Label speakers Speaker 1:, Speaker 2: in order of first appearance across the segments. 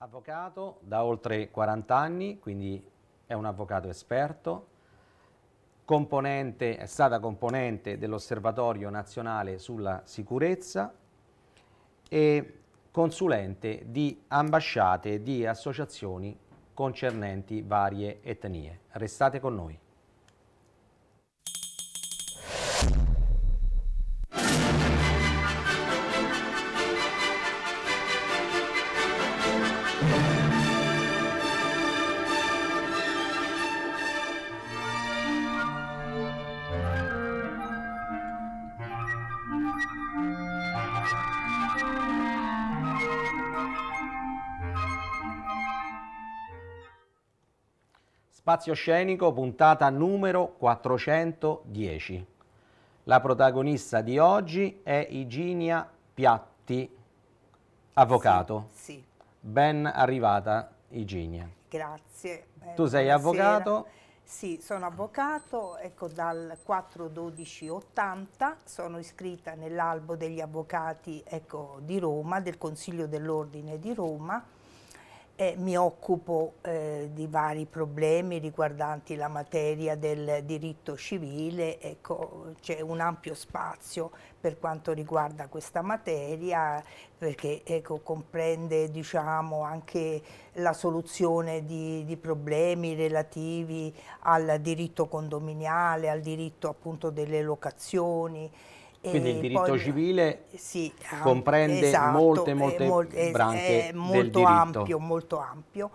Speaker 1: Avvocato da oltre 40 anni, quindi è un avvocato esperto, componente, è stata componente dell'Osservatorio Nazionale sulla Sicurezza e consulente di ambasciate e di associazioni concernenti varie etnie. Restate con noi. Spazio Scenico, puntata numero 410. La protagonista di oggi è Iginia Piatti, avvocato. Sì, sì. Ben arrivata Iginia.
Speaker 2: Grazie. Beh, tu sei buonasera. avvocato? Sì, sono avvocato, ecco dal 4-12-80 sono iscritta nell'albo degli avvocati ecco, di Roma, del Consiglio dell'Ordine di Roma eh, mi occupo eh, di vari problemi riguardanti la materia del diritto civile, ecco, c'è un ampio spazio per quanto riguarda questa materia perché ecco, comprende diciamo, anche la soluzione di, di, problemi relativi al diritto condominiale, al diritto appunto delle locazioni quindi il diritto poi,
Speaker 1: civile sì, ah, comprende esatto, molte, molte è, molte, branche è molto ampio,
Speaker 2: molto ampio.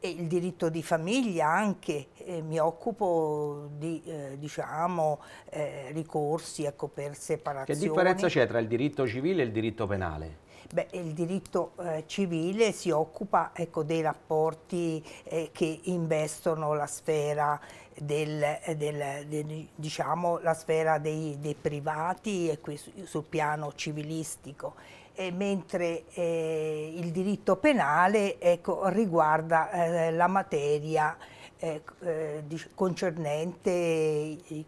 Speaker 2: E il diritto di famiglia anche, eh, mi occupo di eh, diciamo, eh, ricorsi ecco, per separazione. Che differenza c'è
Speaker 1: tra il diritto civile e il diritto penale?
Speaker 2: Beh, il diritto eh, civile si occupa ecco, dei rapporti eh, che investono la sfera del, del, del, diciamo, la sfera dei, dei privati e qui sul piano civilistico, e mentre eh, il diritto penale ecco, riguarda eh, la materia eh, eh concernente i, i,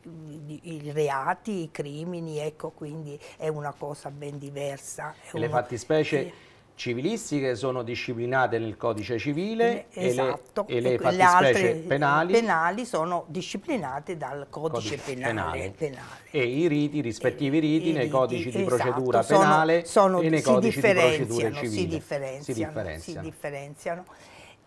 Speaker 2: i, reati, i crimini, ecco, quindi è una cosa ben diversa. le
Speaker 1: fattispecie civilistiche sono disciplinate nel codice civile eh, esatto. e le, e ecco, le, le altre eh, penali,
Speaker 2: penali, sono disciplinate dal codice, codice penale, penale.
Speaker 1: penale, e i riti, rispettivi e, eh, riti, i nei riti, codici esatto, di procedura penale sono, sono, e nei codici di procedura civile si differenziano, si differenziano. Si
Speaker 2: differenziano.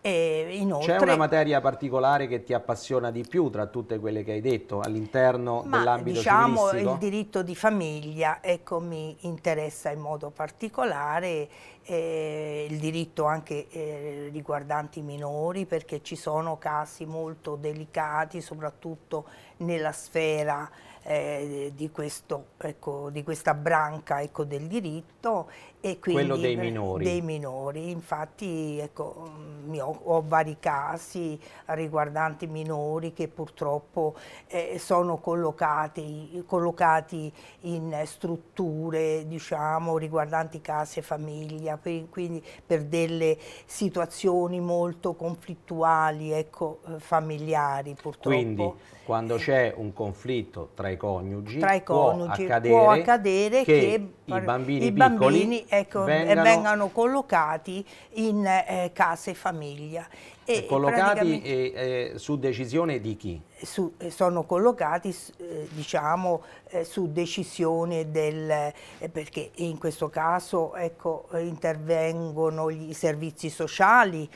Speaker 2: Inoltre... C'è una
Speaker 1: materia particolare che ti appassiona di più tra tutte quelle che hai detto all'interno dell'ambito diciamo il
Speaker 2: diritto di famiglia, ecco, mi interessa in modo particolare eh, il diritto anche eh, riguardante i minori perché ci sono casi molto delicati soprattutto nella sfera eh, di, questo, ecco, di, questa branca ecco, del diritto e quindi Quello dei eh, minori. Dei minori. Infatti ecco, mm, ho, ho, vari casi riguardanti minori che purtroppo eh, sono collocati, collocati, in strutture diciamo, riguardanti case e famiglia, quindi per delle situazioni molto conflittuali ecco, eh, familiari purtroppo.
Speaker 1: Quindi quando c'è un conflitto tra i i coniugi, tra i coniugi può accadere, può accadere che, che, i bambini, i bambini
Speaker 2: ecco, vengano, vengano, collocati in eh, case famiglia. E collocati
Speaker 1: eh, su decisione di chi?
Speaker 2: Su, eh, sono collocati eh, diciamo, eh, su decisione del eh, perché in questo caso ecco, intervengono i servizi sociali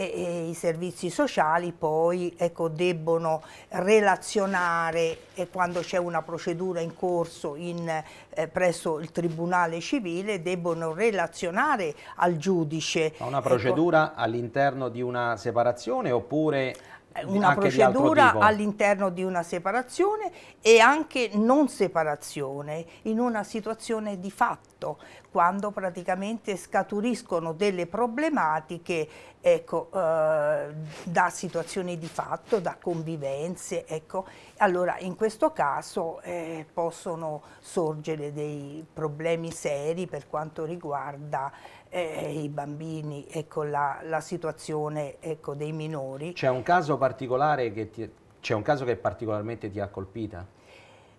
Speaker 2: e, e i servizi sociali poi ecco, debbono relazionare e quando c'è una procedura in corso in, eh, presso il Tribunale Civile debbono relazionare al giudice. Ma
Speaker 1: una procedura ecco. all'interno di una separazione oppure eh, una procedura
Speaker 2: all'interno di una separazione e anche non separazione in una situazione di fatto quando praticamente scaturiscono delle problematiche ecco, eh, da situazioni di fatto, da convivenze. Ecco. Allora in questo caso eh, possono sorgere dei problemi seri per quanto riguarda eh, i bambini, ecco, la, la situazione ecco, dei minori.
Speaker 1: C'è un caso particolare che ti, c'è un caso che particolarmente ti ha colpita?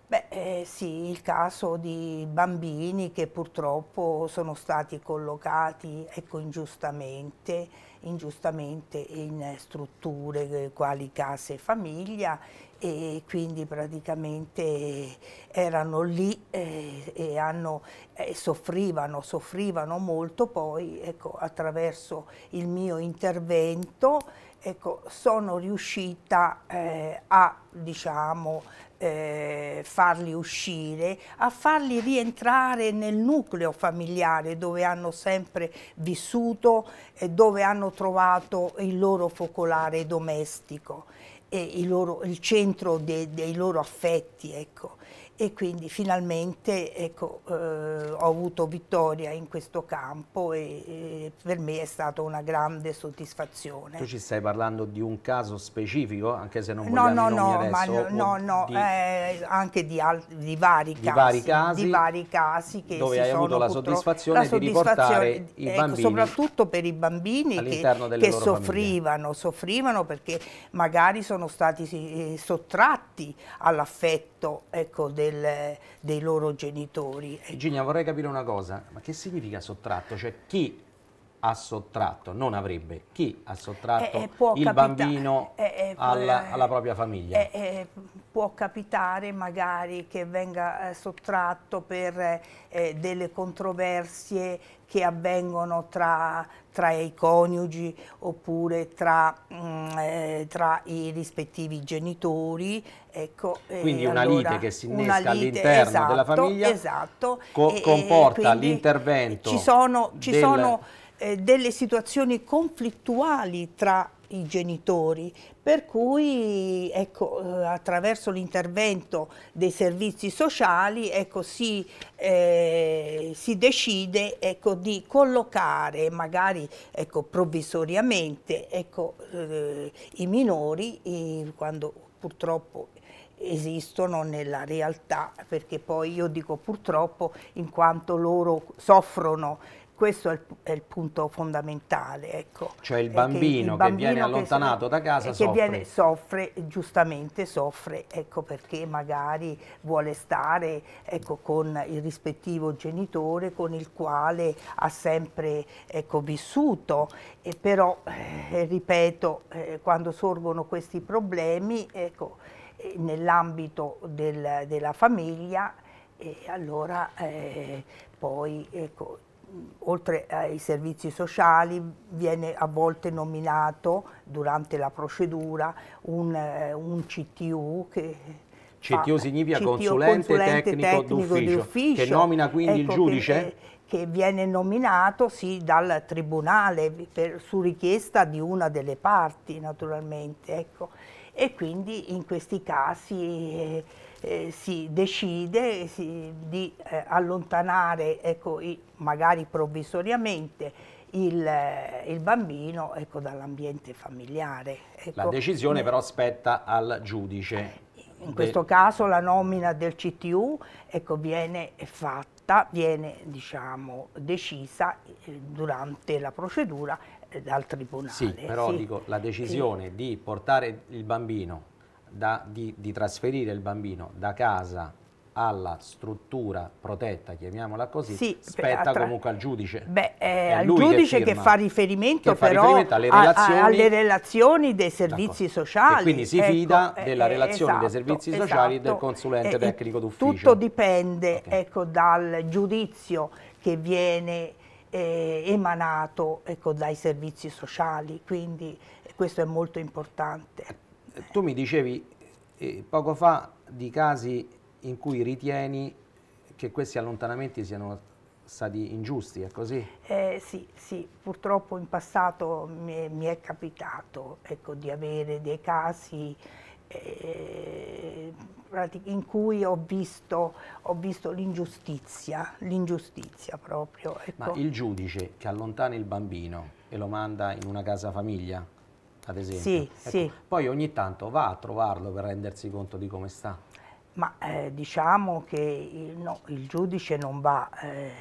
Speaker 2: Beh, eh, sì, il caso di bambini che purtroppo sono stati collocati ecco, ingiustamente, ingiustamente in strutture eh, quali case e famiglia e quindi praticamente erano lì eh, e hanno, eh, soffrivano, soffrivano molto poi ecco, attraverso il mio intervento ecco, sono riuscita eh, a diciamo, eh, farli uscire, a farli rientrare nel nucleo familiare dove hanno sempre vissuto e dove hanno trovato il loro focolare domestico il, loro, il, centro de, dei loro affetti. Ecco e quindi finalmente ecco, eh, ho avuto vittoria in questo campo e, e, per me è stata una grande soddisfazione. Tu
Speaker 1: ci stai parlando di un caso specifico, anche se non vogliamo no, no, no, adesso, no, no,
Speaker 2: no, di... eh, anche di, di, vari, di casi, vari casi, di vari casi che dove hai avuto la soddisfazione, la soddisfazione, di riportare ecco, i bambini, soprattutto per i bambini che, che soffrivano, soffrivano, perché magari sono stati eh,
Speaker 1: sottratti
Speaker 2: all'affetto ecco, del del, dei loro genitori.
Speaker 1: Virginia, vorrei capire una cosa, ma che significa sottratto? Cioè chi ha sottratto, non avrebbe, chi ha sottratto eh, eh il bambino
Speaker 2: eh, eh, eh alla, alla,
Speaker 1: propria famiglia?
Speaker 2: Eh, può capitare magari che venga sottratto per delle controversie che avvengono tra, tra i coniugi oppure tra, mh, mm, tra i rispettivi genitori. Ecco, quindi una allora, lite che si innesca all'interno esatto, della famiglia esatto, co comporta l'intervento. Ci sono, ci del, sono eh, delle situazioni conflittuali tra i genitori, per cui ecco, eh, attraverso l'intervento dei servizi sociali ecco, si, eh, si, decide ecco, di collocare magari ecco, provvisoriamente ecco, eh, i minori eh, quando purtroppo esistono nella realtà, perché poi io dico purtroppo in quanto loro soffrono questo è il, è il punto fondamentale. Ecco. Cioè il bambino, il bambino, che, viene allontanato che, da casa che soffre. Viene, soffre, giustamente soffre, ecco perché magari vuole stare ecco, con il rispettivo genitore con il quale ha sempre ecco, vissuto, e però eh, ripeto, eh, quando sorgono questi problemi, ecco, eh, nell'ambito del, della famiglia, eh, allora eh, poi ecco, oltre ai servizi sociali viene a volte nominato durante la procedura un, eh, un CTU che
Speaker 1: CTU significa CTU consulente, consulente, tecnico, tecnico d'ufficio, che nomina quindi ecco il giudice? Che, eh,
Speaker 2: che viene nominato sì, dal tribunale per, su richiesta di una delle parti naturalmente. Ecco. E quindi in questi casi... Eh, si decide si, di eh, allontanare ecco, i, magari provvisoriamente il, eh, il bambino ecco, dall'ambiente familiare. Ecco. La decisione eh. però
Speaker 1: spetta al giudice. In questo
Speaker 2: caso la nomina del CTU ecco, viene fatta, viene diciamo, decisa eh, durante la procedura dal Tribunale. Sì, però sì. dico, la decisione
Speaker 1: sì. di portare il bambino da, di, di trasferire il bambino da casa alla struttura protetta, chiamiamola così, sì, spetta tra... comunque al giudice.
Speaker 2: Beh, eh, al giudice che, che, fa riferimento che fa riferimento alle, relazioni, a, a, alle, relazioni, dei ecco, eh, esatto, servizi sociali. E quindi si ecco, fida della relazione esatto, dei servizi sociali esatto. del consulente eh, eh, tecnico d'ufficio. Tutto dipende okay. ecco,
Speaker 1: dal
Speaker 2: giudizio che viene eh, emanato ecco, dai servizi sociali, quindi questo è molto importante
Speaker 1: tu mi dicevi eh, poco fa di casi in cui ritieni che questi allontanamenti siano stati ingiusti, è così?
Speaker 2: Eh, sì, sì, purtroppo in passato mi, mi è capitato ecco, di avere dei casi eh, in cui ho visto, visto l'ingiustizia, l'ingiustizia proprio. Ecco. Ma il
Speaker 1: giudice che allontana il bambino e lo manda in una casa famiglia, ad esempio. Sì, ecco, sì. Poi ogni tanto va a trovarlo per rendersi conto di come sta.
Speaker 2: Ma eh, diciamo che il, no, il, giudice non va eh,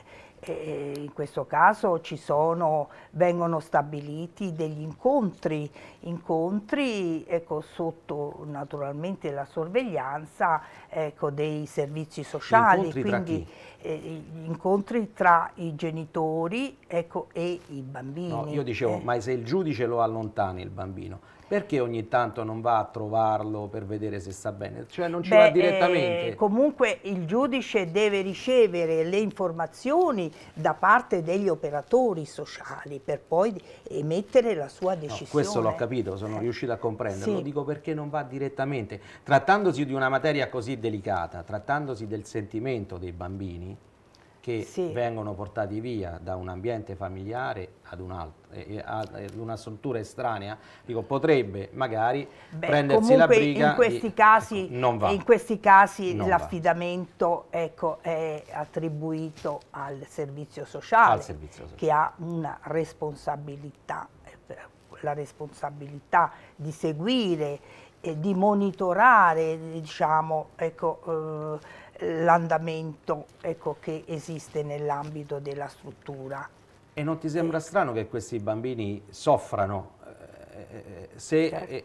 Speaker 2: in questo caso sono, vengono stabiliti degli incontri, incontri ecco, sotto naturalmente la sorveglianza ecco, dei servizi sociali, incontri quindi eh, gli incontri tra i genitori ecco, e i bambini. No, io dicevo, eh.
Speaker 1: ma se il giudice lo allontana il bambino, perché ogni tanto non va a trovarlo per vedere se sta bene? Cioè non ci Beh, va eh, direttamente? Eh,
Speaker 2: comunque il giudice deve ricevere le informazioni da parte degli operatori sociali per poi emettere la sua decisione. No, questo l'ho
Speaker 1: capito, sono eh. riuscito a comprenderlo. Sì. Dico perché non va direttamente. Trattandosi di una materia così delicata, trattandosi del sentimento dei bambini, che sì. vengono portati via da un ambiente familiare ad, un altro, eh, eh, eh, ad una struttura estranea, dico, potrebbe magari Beh, prendersi la briga. In questi e, casi, ecco, in questi
Speaker 2: casi l'affidamento ecco, è attribuito al servizio, sociale, al servizio sociale che ha una responsabilità, la responsabilità di seguire, e di monitorare diciamo, ecco, eh, l'andamento ecco, che esiste nell'ambito della struttura.
Speaker 1: E non ti sembra eh. strano che questi bambini soffrano? Eh, eh se, eh,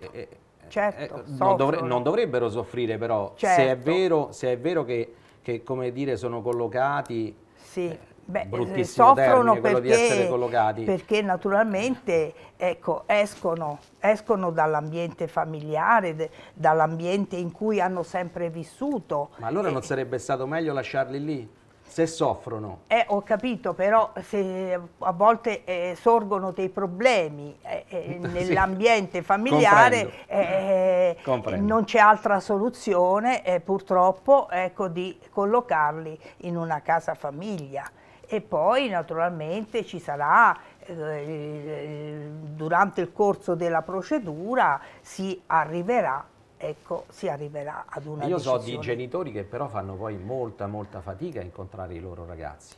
Speaker 1: certo, eh, certo non, dovre non, dovrebbero soffrire però, certo. se, è certo. vero, se, è vero, che, che dire, sono collocati... Sì
Speaker 2: Beh, eh, soffrono termine, perché, Perché naturalmente ecco, escono, escono dall'ambiente familiare, dall'ambiente in cui hanno sempre vissuto.
Speaker 1: Ma allora eh, non sarebbe stato meglio lasciarli lì? Se soffrono.
Speaker 2: Eh, ho capito, però se a volte eh, sorgono dei problemi eh, eh nell'ambiente familiare, Comprendo. Eh, comprendo. non c'è altra soluzione purtroppo ecco, di collocarli in una casa famiglia. E poi naturalmente ci sarà eh, durante il corso della procedura si arriverà ecco, si arriverà ad una Io decisione. so di
Speaker 1: genitori che però fanno poi molta molta fatica a incontrare i loro ragazzi.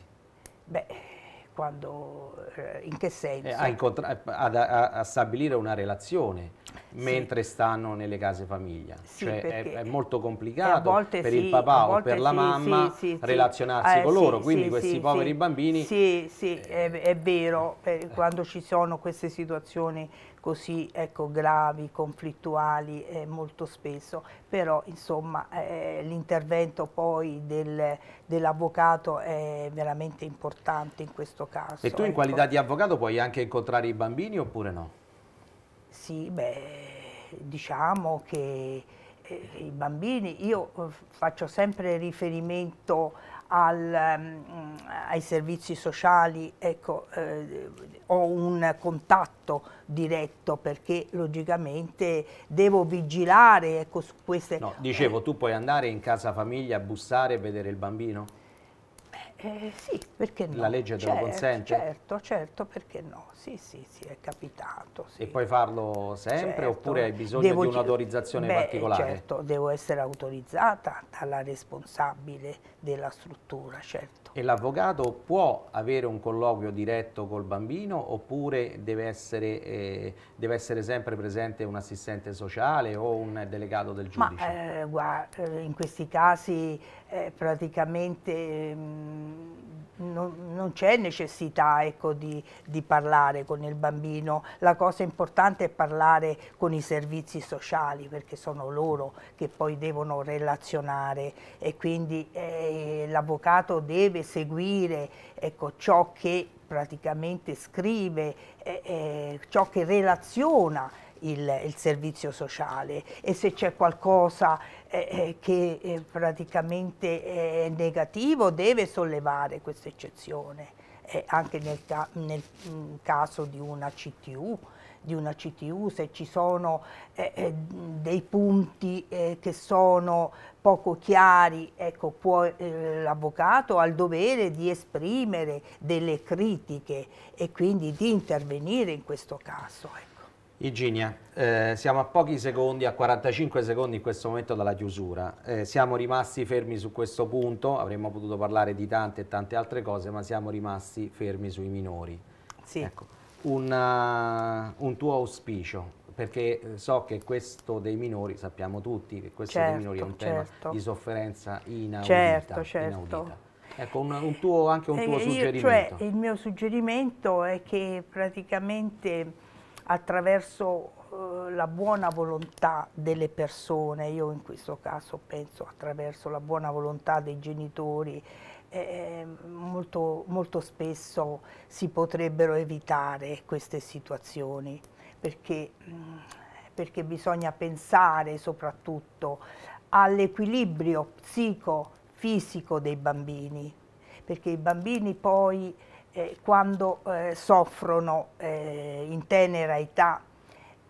Speaker 2: Beh, quando, eh, in che senso? Eh,
Speaker 1: a, a, a, stabilire una relazione mentre stanno nelle case famiglia. Sì, cioè è, è, molto eh, complicato per sì, il papà o per la mamma relazionarsi eh, con loro, quindi questi poveri bambini... Sì,
Speaker 2: sì, è, è vero, eh, quando ci sono queste situazioni così ecco, gravi, conflittuali eh, molto spesso, però insomma eh, l'intervento poi del, dell'avvocato è veramente importante in questo caso. E tu in ecco. qualità ecco. di
Speaker 1: avvocato puoi anche incontrare i bambini oppure no?
Speaker 2: Sì, beh, diciamo che eh, i bambini, io eh, faccio sempre riferimento al, um, ai servizi sociali, ecco, eh, ho un contatto diretto perché logicamente devo vigilare ecco, su
Speaker 1: queste... No, dicevo, tu puoi andare in casa famiglia a bussare e vedere il bambino? Eh, sì, perché no? La legge te certo, lo consente?
Speaker 2: Certo, certo, perché no? Sì, sì, sì, è
Speaker 1: capitato. Sì. E puoi farlo sempre certo. oppure hai bisogno devo, di un'autorizzazione particolare? Certo,
Speaker 2: devo essere autorizzata dalla responsabile della struttura, certo.
Speaker 1: E l'avvocato può avere un colloquio diretto col bambino oppure deve essere, eh, deve essere sempre presente un assistente sociale o un delegato del giudice?
Speaker 2: Ma, eh, guarda, eh, in questi casi eh, praticamente... Mh, mm, Mm, non, non c'è necessità ecco, di, di, parlare con il bambino, la cosa importante è parlare con i servizi sociali perché sono loro che poi devono relazionare e quindi eh, l'avvocato deve seguire ecco, ciò che praticamente scrive, eh, eh, ciò che relaziona il, il servizio sociale e se c'è qualcosa eh, eh, che eh, praticamente è negativo deve sollevare questa eccezione, eh, anche nel, ca nel mm, caso di una CTU di una CTU, se ci sono eh, eh, dei punti eh, che sono poco chiari, ecco, eh, l'avvocato ha il dovere di esprimere delle critiche e quindi di intervenire in questo caso. Ecco.
Speaker 1: Iginia, eh, siamo a pochi secondi, a 45 secondi in questo momento dalla chiusura. Eh, siamo rimasti fermi su questo punto, avremmo potuto parlare di tante e tante altre cose, ma siamo rimasti fermi sui minori. Sì. Ecco, una, eh, un tuo auspicio, perché eh, so che questo dei minori, sappiamo tutti che questo certo, dei minori è un tema certo. di sofferenza inaudita. Certo, certo. Inaudita. Ecco, un, un tuo, anche un tuo eh, io, cioè, suggerimento. Cioè,
Speaker 2: il mio suggerimento è che praticamente attraverso eh, la buona volontà delle persone, io in questo caso penso attraverso la buona volontà dei genitori, eh, molto, molto spesso si potrebbero evitare queste situazioni perché, mm, perché bisogna pensare soprattutto all'equilibrio psico-fisico dei bambini, perché i bambini poi eh, quando eh, soffrono eh, in tenera età,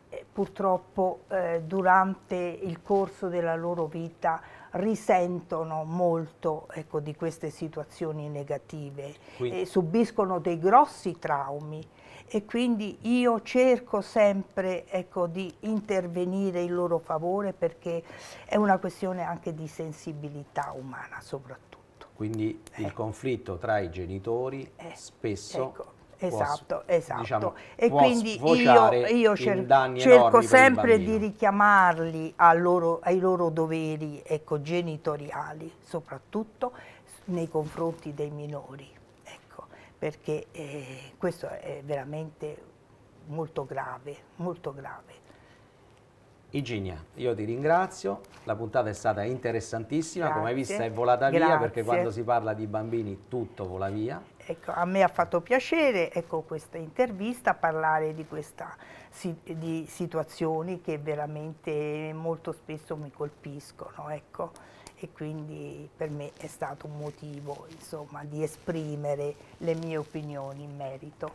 Speaker 2: eh, purtroppo eh, durante il corso della loro vita risentono molto ecco, di queste situazioni negative quindi. e subiscono dei grossi traumi e quindi io cerco sempre ecco, di intervenire in loro favore perché è una questione anche di sensibilità umana soprattutto.
Speaker 1: Quindi eh. il conflitto tra i genitori eh. spesso ecco. Esatto, esatto. Diciamo, e quindi io, io cer cerco sempre di
Speaker 2: richiamarli loro, ai loro doveri ecco, genitoriali, soprattutto nei confronti dei minori, ecco, perché eh, questo è veramente molto grave, molto grave.
Speaker 1: Iginia, io ti ringrazio, la puntata è stata interessantissima, Grazie. come hai visto è volata Grazie. via perché quando si parla di bambini tutto vola via.
Speaker 2: Ecco, a me ha fatto piacere ecco, questa intervista, parlare di, questa, di situazioni che veramente molto spesso mi colpiscono. Ecco e quindi per me è stato un motivo insomma, di esprimere le mie opinioni in merito.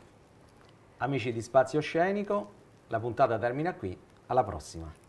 Speaker 1: Amici di Spazio Scenico, la puntata termina qui, alla prossima.